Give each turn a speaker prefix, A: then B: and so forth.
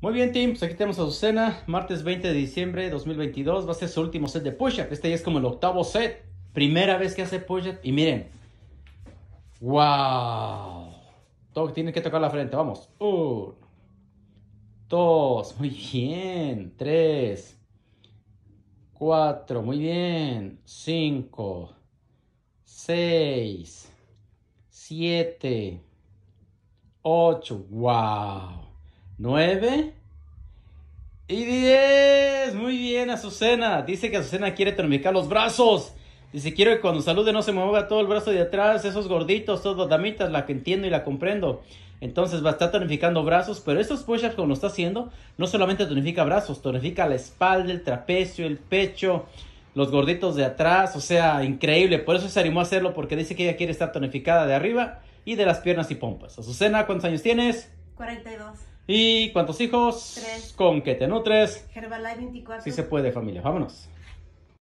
A: Muy bien, team. Pues aquí tenemos a Azucena. Martes 20 de diciembre de 2022. Va a ser su último set de push-up. Este ya es como el octavo set. Primera vez que hace push-up. Y miren. ¡Wow! Todo, tiene que tocar la frente. Vamos. Uno. Dos. Muy bien. Tres. Cuatro. Muy bien. Cinco. Seis. Siete. Ocho. ¡Wow! 9 y 10. Muy bien, Azucena. Dice que Azucena quiere tonificar los brazos. Dice, quiero que cuando salude no se me mueva todo el brazo de atrás, esos gorditos, todas damitas, la que entiendo y la comprendo. Entonces va a estar tonificando brazos, pero estos push-ups como lo está haciendo, no solamente tonifica brazos, tonifica la espalda, el trapecio, el pecho, los gorditos de atrás, o sea, increíble. Por eso se animó a hacerlo, porque dice que ella quiere estar tonificada de arriba y de las piernas y pompas. Azucena, ¿cuántos años tienes? 42. ¿Y cuántos hijos? Tres. Con qué te nutres. Herbalife 24. Sí se puede, familia. Vámonos.